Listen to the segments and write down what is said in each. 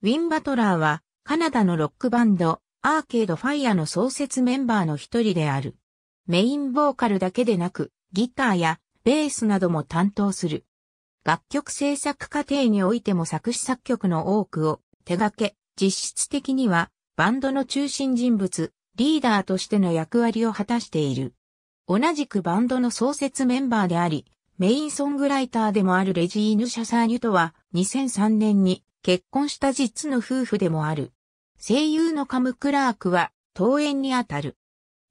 ウィン・バトラーは、カナダのロックバンド、アーケード・ファイアの創設メンバーの一人である。メインボーカルだけでなく、ギターやベースなども担当する。楽曲制作過程においても作詞作曲の多くを手掛け、実質的にはバンドの中心人物、リーダーとしての役割を果たしている。同じくバンドの創設メンバーであり、メインソングライターでもあるレジーヌ・シャサーニュとは2003年に結婚した実の夫婦でもある。声優のカム・クラークは、登園にあたる。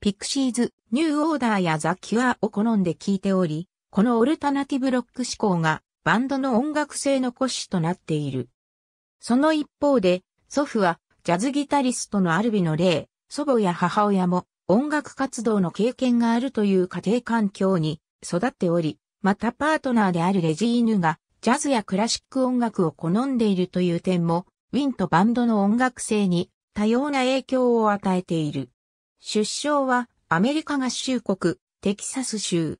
ピクシーズ、ニューオーダーやザ・キュアを好んで聴いており、このオルタナティブロック思考がバンドの音楽性の骨子となっている。その一方で、祖父はジャズギタリストのアルビの例、祖母や母親も音楽活動の経験があるという家庭環境に育っており、またパートナーであるレジーヌがジャズやクラシック音楽を好んでいるという点も、ウィンとバンドの音楽性に多様な影響を与えている。出生はアメリカ合衆国、テキサス州。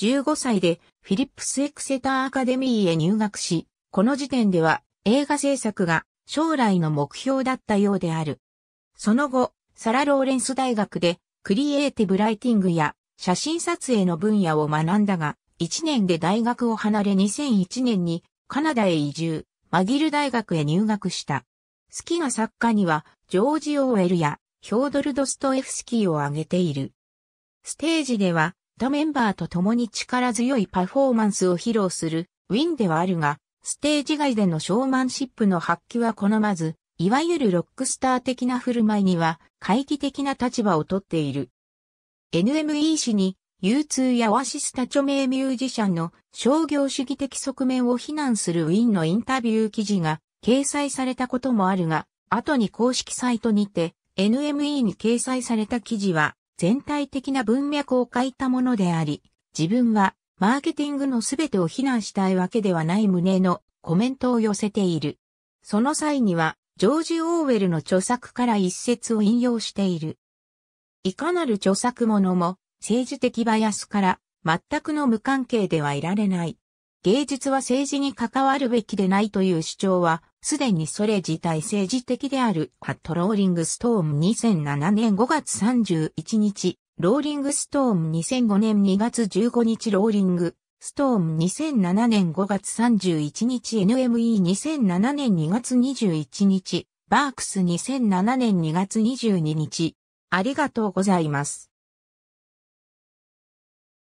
15歳でフィリップス・エクセター・アカデミーへ入学し、この時点では映画制作が将来の目標だったようである。その後、サラ・ローレンス大学でクリエイティブライティングや写真撮影の分野を学んだが、1年で大学を離れ2001年にカナダへ移住、マギル大学へ入学した。好きな作家には、ジョージ・オーエルや、ヒョードル・ドストエフスキーを挙げている。ステージでは、他メンバーと共に力強いパフォーマンスを披露する、ウィンではあるが、ステージ外でのショーマンシップの発揮は好まず、いわゆるロックスター的な振る舞いには、懐疑的な立場をとっている。NME 氏に U2 やオアシスタ著名ミュージシャンの商業主義的側面を非難するウィンのインタビュー記事が掲載されたこともあるが、後に公式サイトにて NME に掲載された記事は全体的な文脈を書いたものであり、自分はマーケティングの全てを非難したいわけではない旨のコメントを寄せている。その際には、ジョージ・オーウェルの著作から一節を引用している。いかなる著作者も、政治的バイアスから全くの無関係ではいられない。芸術は政治に関わるべきでないという主張は、すでにそれ自体政治的である。ハットローリングストーム2007年5月31日、ローリングストーム2005年2月15日ローリング、ストーム2007年5月31日 NME2007 年2月21日、バークス2007年2月22日。ありがとうございます。